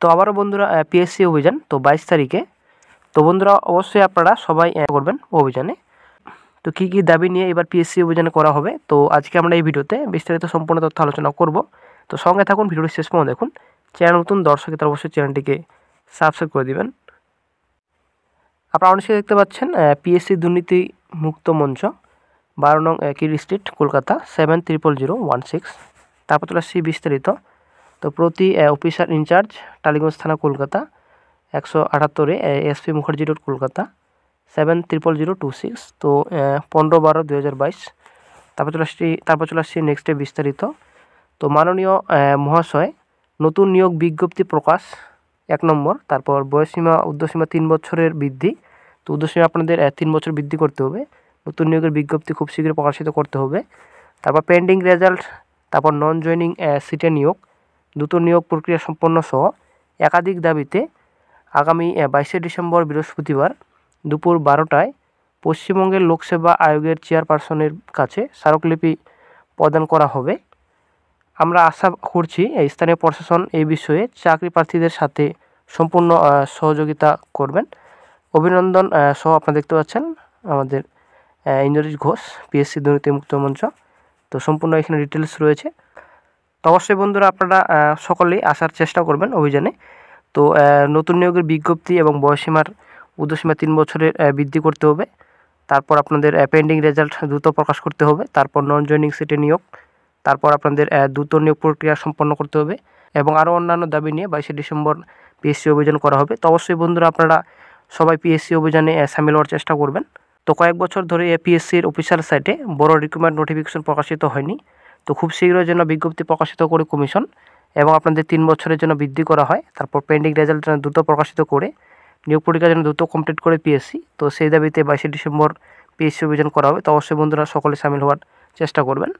তো আবারও বন্ধুরা পিএসসি অভিযান তো বাইশ তারিখে তো বন্ধুরা অবশ্যই আপনারা সবাই করবেন অভিযানে তো কী কী দাবি নিয়ে এবার পিএসসি অভিযানে করা হবে তো আজকে আমরা এই ভিডিওতে বিস্তারিত সম্পূর্ণ তথ্য আলোচনা করব তো সঙ্গে থাকুন ভিডিওটি শেষ পর্যন্ত দেখুন চ্যানেল নতুন দর্শকের তার অবশ্যই চ্যানেলটিকে সাবস্ক্রাইব করে দেবেন আপনারা অনেকেই দেখতে পাচ্ছেন পিএসসি দুর্নীতি মুক্ত মঞ্চ বারো নং Kyd street Kolkata seven triple zero one six তারপর তোলা সি বিস্তারিত তো প্রতি অফিসার ইনচার্জ টালিগঞ্জ থানা কলকাতা একশো আটাত্তরে SP Mukherjee road Kolkata seven triple zero two six তো পনেরো বারো দু হাজার বাইশ তারপর চলে আসছি তারপর চলে আসছি নেক্সটে বিস্তারিত তো মাননীয় মহাশয় নতুন নিয়োগ বিজ্ঞপ্তি প্রকাশ এক নম্বর তারপর বয়সীমা উর্ধ্বসীমা তিন বছরের বৃদ্ধি তো উর্ধ্বসীমা আপনাদের তিন বছর বৃদ্ধি করতে হবে নতুন নিয়োগের বিজ্ঞপ্তি খুব শীঘ্রই প্রকাশিত করতে হবে তারপর পেন্ডিং রেজাল্ট তারপর নন জয়নিং সিটে নিয়োগ দ্রুত নিয়োগ প্রক্রিয়া সম্পন্ন সহ একাধিক দাবিতে আগামী বাইশে ডিসেম্বর বৃহস্পতিবার দুপুর বারোটায় পশ্চিমবঙ্গের লোকসেবা আয়োগের চেয়ারপারসনের কাছে স্মারকলিপি প্রদান করা হবে আমরা আশা করছি স্থানীয় প্রশাসন এই বিষয়ে চাকরি প্রার্থীদের সাথে সম্পূর্ণ সহযোগিতা করবেন অভিনন্দন সহ আপনারা দেখতে পাচ্ছেন আমাদের ইন্দ্রজিৎ ঘোষ পিএসসি দুর্নীতি মুক্ত মঞ্চ তো সম্পূর্ণ এখানে ডিটেলস রয়েছে তো অবশ্যই বন্ধুরা আপনারা সকলেই আসার চেষ্টা করবেন অভিযানে তো নতুন নিয়োগের বিজ্ঞপ্তি এবং বয়সীমার উদ্দেশ্যমা তিন বছরের বৃদ্ধি করতে হবে তারপর আপনাদের পেন্ডিং রেজাল্ট দ্রুত প্রকাশ করতে হবে তারপর নন জয়নিং সিটে নিয়োগ তারপর আপনাদের দ্রুত নিয়োগ প্রক্রিয়া সম্পন্ন করতে হবে এবং আরও অন্যান্য দাবি নিয়ে বাইশে ডিসেম্বর পিএসসি অভিযান করা হবে তো অবশ্যই বন্ধুরা আপনারা সবাই পিএসসি অভিযানে সামিল হওয়ার চেষ্টা করবেন তো কয়েক বছর ধরে এ পিএসসির অফিসিয়াল সাইটে বড় রিক্রুটমেন্ট নোটিফিকেশন প্রকাশিত হয়নি তো খুব শীঘ্রই যেন বিজ্ঞপ্তি প্রকাশিত করে কমিশন এবং আপনাদের তিন বছরের জন্য বৃদ্ধি করা হয় তারপর পেন্ডিং রেজাল্ট যেন দ্রুত প্রকাশিত করে নিয়োগ পরীক্ষা যেন দ্রুত কমপ্লিট করে পিএসসি তো সেই দাবিতে বাইশে ডিসেম্বর পিএসসি অভিযান করা হবে তো অবশ্যই বন্ধুরা সকলে সামিল হওয়ার চেষ্টা করবেন